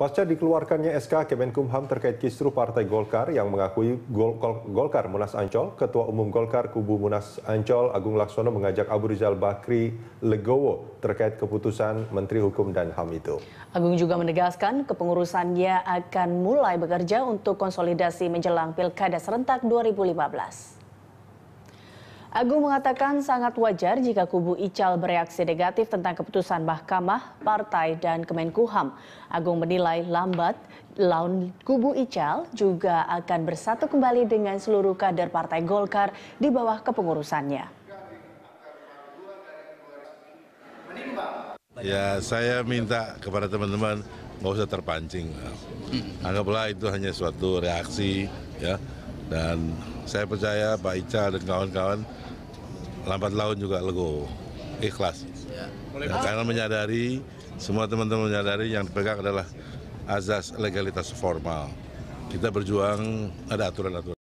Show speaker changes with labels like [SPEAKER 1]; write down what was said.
[SPEAKER 1] Pasca dikeluarkannya SK Kemenkumham terkait kisru Partai Golkar yang mengakui Gol Gol Golkar Munas Ancol, Ketua Umum Golkar Kubu Munas Ancol Agung Laksono mengajak Abu Rizal Bakri Legowo terkait keputusan Menteri Hukum dan HAM itu.
[SPEAKER 2] Agung juga menegaskan kepengurusannya akan mulai bekerja untuk konsolidasi menjelang Pilkada serentak 2015. Agung mengatakan sangat wajar jika kubu Ical bereaksi negatif tentang keputusan Mahkamah, Partai, dan Kemenkuham. Agung menilai lambat laun kubu Ical juga akan bersatu kembali dengan seluruh kader Partai Golkar di bawah kepengurusannya.
[SPEAKER 3] Ya,
[SPEAKER 4] saya minta kepada teman-teman nggak usah terpancing. Ya. Hmm. Anggaplah itu hanya suatu reaksi, ya dan saya percaya Pak Ica dan kawan-kawan lambat laun juga lego, ikhlas.
[SPEAKER 3] Ya, karena
[SPEAKER 4] menyadari, semua teman-teman menyadari yang dipegang adalah azas legalitas formal. Kita berjuang ada aturan-aturan.